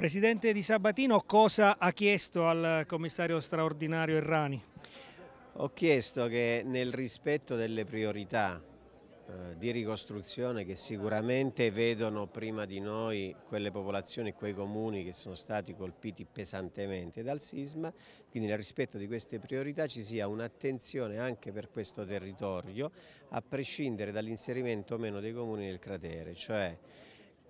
Presidente Di Sabatino, cosa ha chiesto al commissario straordinario Errani? Ho chiesto che nel rispetto delle priorità eh, di ricostruzione che sicuramente vedono prima di noi quelle popolazioni e quei comuni che sono stati colpiti pesantemente dal sisma, quindi nel rispetto di queste priorità ci sia un'attenzione anche per questo territorio a prescindere dall'inserimento o meno dei comuni nel cratere, cioè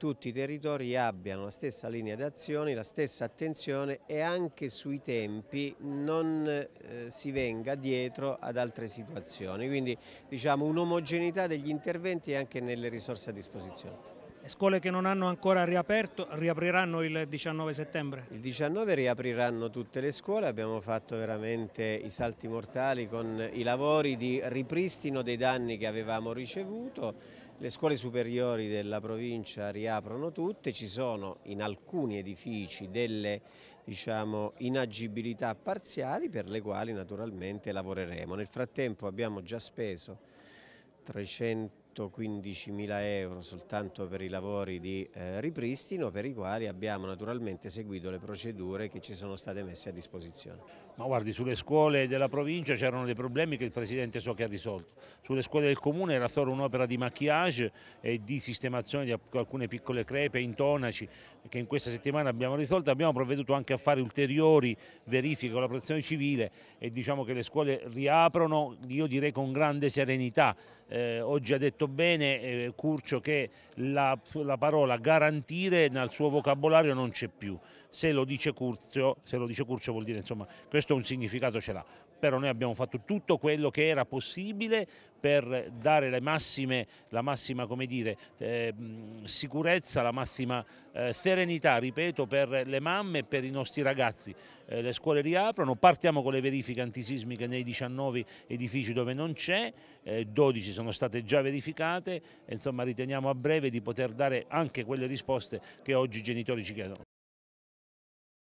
tutti i territori abbiano la stessa linea d'azione, la stessa attenzione e anche sui tempi non eh, si venga dietro ad altre situazioni. Quindi diciamo un'omogeneità degli interventi e anche nelle risorse a disposizione. Le scuole che non hanno ancora riaperto riapriranno il 19 settembre? Il 19 riapriranno tutte le scuole, abbiamo fatto veramente i salti mortali con i lavori di ripristino dei danni che avevamo ricevuto le scuole superiori della provincia riaprono tutte, ci sono in alcuni edifici delle diciamo, inagibilità parziali per le quali naturalmente lavoreremo. Nel frattempo abbiamo già speso 300 115.000 euro soltanto per i lavori di eh, ripristino per i quali abbiamo naturalmente seguito le procedure che ci sono state messe a disposizione. Ma guardi, sulle scuole della provincia c'erano dei problemi che il Presidente so che ha risolto. Sulle scuole del Comune era solo un'opera di macchiage e di sistemazione di alcune piccole crepe, intonaci, che in questa settimana abbiamo risolto. Abbiamo provveduto anche a fare ulteriori verifiche con la protezione civile e diciamo che le scuole riaprono, io direi con grande serenità. Eh, oggi ha detto detto bene eh, Curcio che la, la, parola garantire nel suo vocabolario non c'è più. Se lo dice Curcio, lo dice Curcio vuol dire insomma questo un significato ce l'ha. Però noi abbiamo fatto tutto quello che era possibile per dare massime, la massima dire, eh, sicurezza, la massima eh, serenità, ripeto, per le mamme e per i nostri ragazzi. Eh, le scuole riaprono, partiamo con le verifiche antisismiche nei 19 edifici dove non c'è, 12 eh, sono state già verificate qualificate e insomma riteniamo a breve di poter dare anche quelle risposte che oggi i genitori ci chiedono.